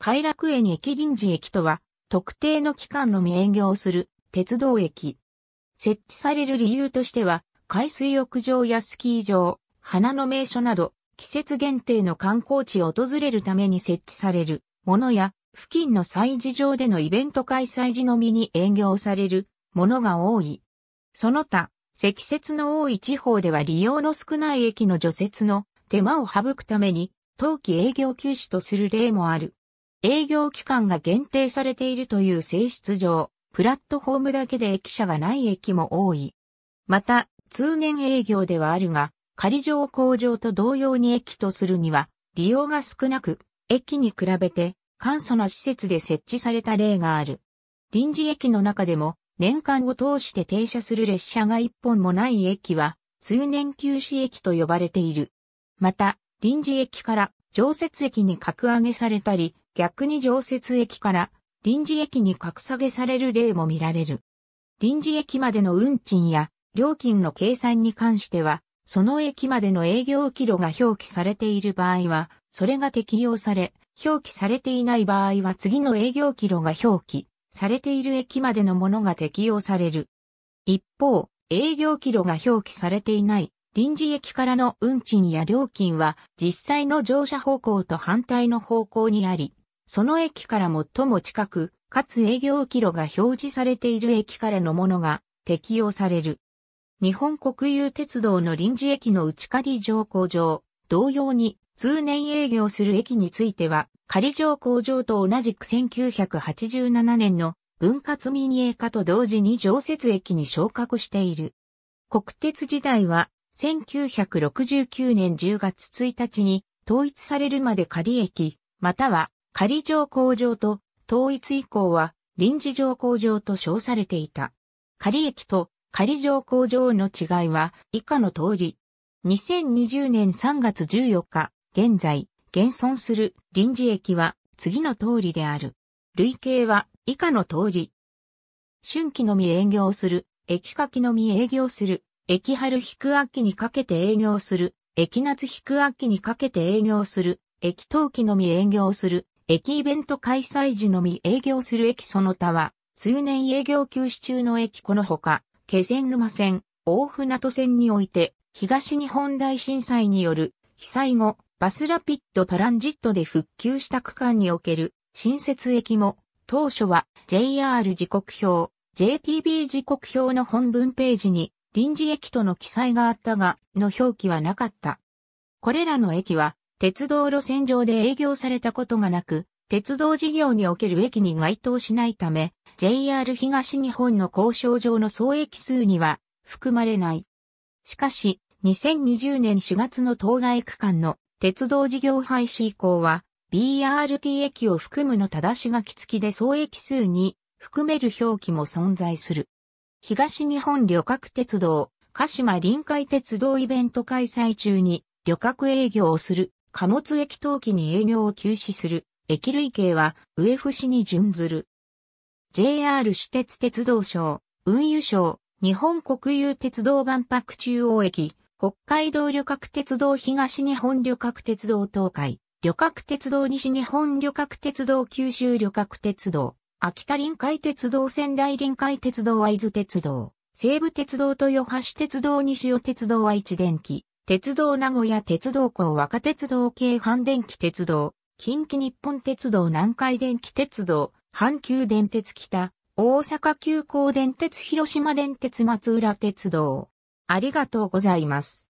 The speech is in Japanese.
偕楽園駅臨時駅とは、特定の期間のみ営業する鉄道駅。設置される理由としては、海水浴場やスキー場、花の名所など、季節限定の観光地を訪れるために設置されるものや、付近の祭事場でのイベント開催時のみに営業されるものが多い。その他、積雪の多い地方では利用の少ない駅の除雪の手間を省くために、冬季営業休止とする例もある。営業期間が限定されているという性質上、プラットフォームだけで駅舎がない駅も多い。また、通年営業ではあるが、仮上工場と同様に駅とするには、利用が少なく、駅に比べて簡素な施設で設置された例がある。臨時駅の中でも、年間を通して停車する列車が一本もない駅は、通年休止駅と呼ばれている。また、臨時駅から常設駅に格上げされたり、逆に常設駅から臨時駅に格下げされる例も見られる。臨時駅までの運賃や料金の計算に関しては、その駅までの営業キロが表記されている場合は、それが適用され、表記されていない場合は次の営業キロが表記されている駅までのものが適用される。一方、営業キロが表記されていない臨時駅からの運賃や料金は実際の乗車方向と反対の方向にあり、その駅から最も近く、かつ営業キロが表示されている駅からのものが適用される。日本国有鉄道の臨時駅の内仮乗降場、同様に通年営業する駅については、仮乗降場と同じく1987年の分割民営化と同時に常設駅に昇格している。国鉄時代は1969年10月1日に統一されるまで仮駅、または仮上皇場と統一以降は臨時上皇場と称されていた。仮駅と仮上皇場の違いは以下の通り。2020年3月14日、現在、現存する臨時駅は次の通りである。累計は以下の通り。春季のみ営業する、駅柿のみ営業する、駅春引く秋にかけて営業する、駅夏引く秋にかけて営業する、駅冬季のみ営業する、駅イベント開催時のみ営業する駅その他は、通年営業休止中の駅このほか、気仙沼線、大船渡線において、東日本大震災による被災後、バスラピッドトランジットで復旧した区間における新設駅も、当初は JR 時刻表、JTB 時刻表の本文ページに臨時駅との記載があったが、の表記はなかった。これらの駅は、鉄道路線上で営業されたことがなく、鉄道事業における駅に該当しないため、JR 東日本の交渉上の総駅数には含まれない。しかし、2020年4月の当該区間の鉄道事業廃止以降は、BRT 駅を含むの正し書き付きで総駅数に含める表記も存在する。東日本旅客鉄道、鹿島臨海鉄道イベント開催中に旅客営業をする貨物駅冬季に営業を休止する、駅類型は上伏市に準ずる。JR 私鉄鉄道省、運輸省、日本国有鉄道万博中央駅、北海道旅客鉄道東日本旅客鉄道東海、旅客鉄道西日本旅客鉄道九州旅客鉄道、秋田臨海鉄道仙台臨海鉄道会津鉄道、西武鉄道豊橋鉄道西尾鉄道愛知電機。鉄道名古屋鉄道港若鉄道京阪電気鉄道、近畿日本鉄道南海電気鉄道、阪急電鉄北、大阪急行電鉄広島電鉄松浦鉄道。ありがとうございます。